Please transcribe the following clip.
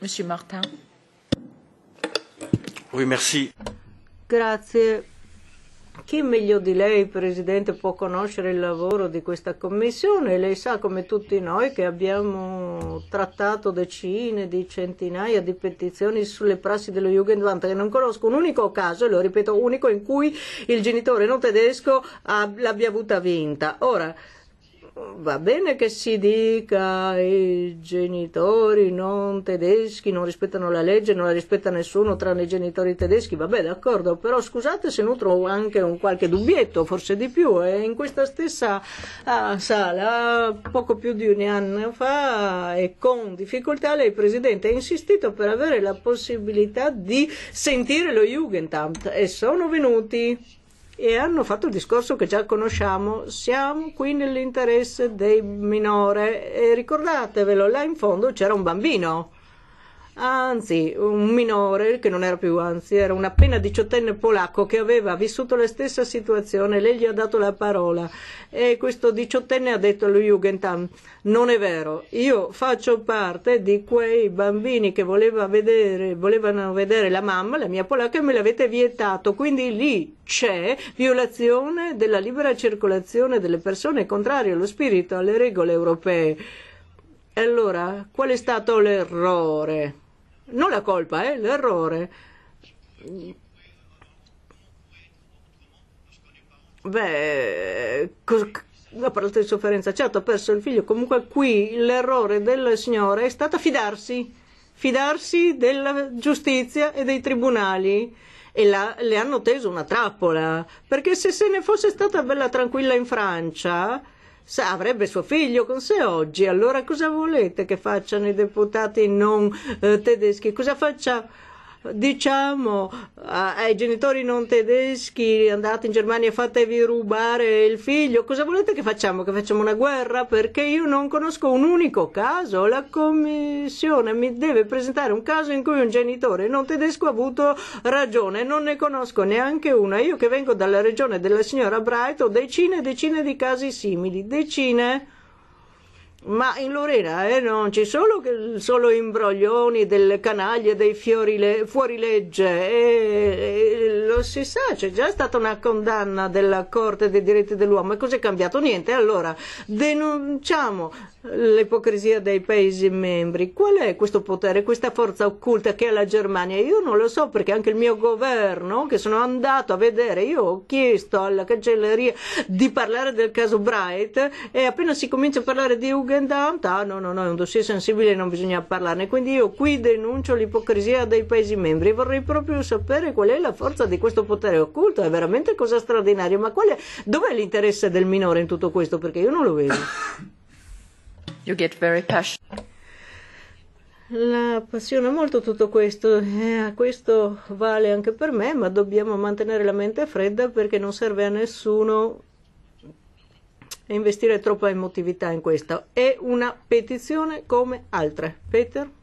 Monsieur Martin. Oui, merci. Grazie. Chi meglio di lei, Presidente, può conoscere il lavoro di questa Commissione? Lei sa, come tutti noi, che abbiamo trattato decine di centinaia di petizioni sulle prassi dello Jugendamt, che non conosco un unico caso, e lo ripeto, unico, in cui il genitore non tedesco l'abbia avuta vinta. Ora, va bene che si dica i genitori non tedeschi non rispettano la legge, non la rispetta nessuno tranne i genitori tedeschi, vabbè d'accordo, però scusate se nutro anche un qualche dubbietto, forse di più, e eh. in questa stessa ah, sala poco più di un anno fa e con difficoltà lei Presidente ha insistito per avere la possibilità di sentire lo Jugendamt e sono venuti e hanno fatto il discorso che già conosciamo, siamo qui nell'interesse del minore e ricordatevelo, là in fondo c'era un bambino anzi un minore che non era più anzi era un appena diciottenne polacco che aveva vissuto la stessa situazione lei gli ha dato la parola e questo diciottenne ha detto allo Jugendamt non è vero io faccio parte di quei bambini che voleva vedere, volevano vedere la mamma la mia polacca e me l'avete vietato quindi lì c'è violazione della libera circolazione delle persone contrario allo spirito alle regole europee allora, qual è stato l'errore? non la colpa, eh, l'errore. Beh, ha parlato di sofferenza, certo ha perso il figlio, comunque qui l'errore del Signore è stato fidarsi, fidarsi della giustizia e dei tribunali e la, le hanno teso una trappola, perché se se ne fosse stata bella tranquilla in Francia, sa, avrebbe suo figlio con sé oggi, allora cosa volete che facciano i deputati non eh, tedeschi? Cosa facciamo? diciamo eh, ai genitori non tedeschi andate in Germania e fatevi rubare il figlio, cosa volete che facciamo? Che facciamo una guerra? Perché io non conosco un unico caso, la commissione mi deve presentare un caso in cui un genitore non tedesco ha avuto ragione, non ne conosco neanche una, io che vengo dalla regione della signora Bright ho decine e decine di casi simili, decine ma in Lorena eh, non ci sono solo imbroglioni delle canaglie, dei le, fuorilegge. E, eh, e, eh, lo si sa, c'è già stata una condanna della Corte dei diritti dell'uomo e cos'è cambiato? Niente. Allora, denunciamo l'ipocrisia dei Paesi membri. Qual è questo potere, questa forza occulta che ha la Germania? Io non lo so perché anche il mio governo, che sono andato a vedere, io ho chiesto alla cancelleria di parlare del caso Bright e appena si comincia a parlare di Uganda, Jugendamt, ah no, no, no, è un dossier sensibile e non bisogna parlarne. Quindi io qui denuncio l'ipocrisia dei Paesi membri vorrei proprio sapere qual è la forza di questo potere occulto, è veramente cosa straordinaria, ma qual è, dov'è l'interesse del minore in tutto questo? Perché io non lo vedo. You get very passionate. La appassiona molto tutto questo, eh, questo vale anche per me, ma dobbiamo mantenere la mente fredda perché non serve a nessuno e investire troppa emotività in questo. È una petizione come altre. Peter?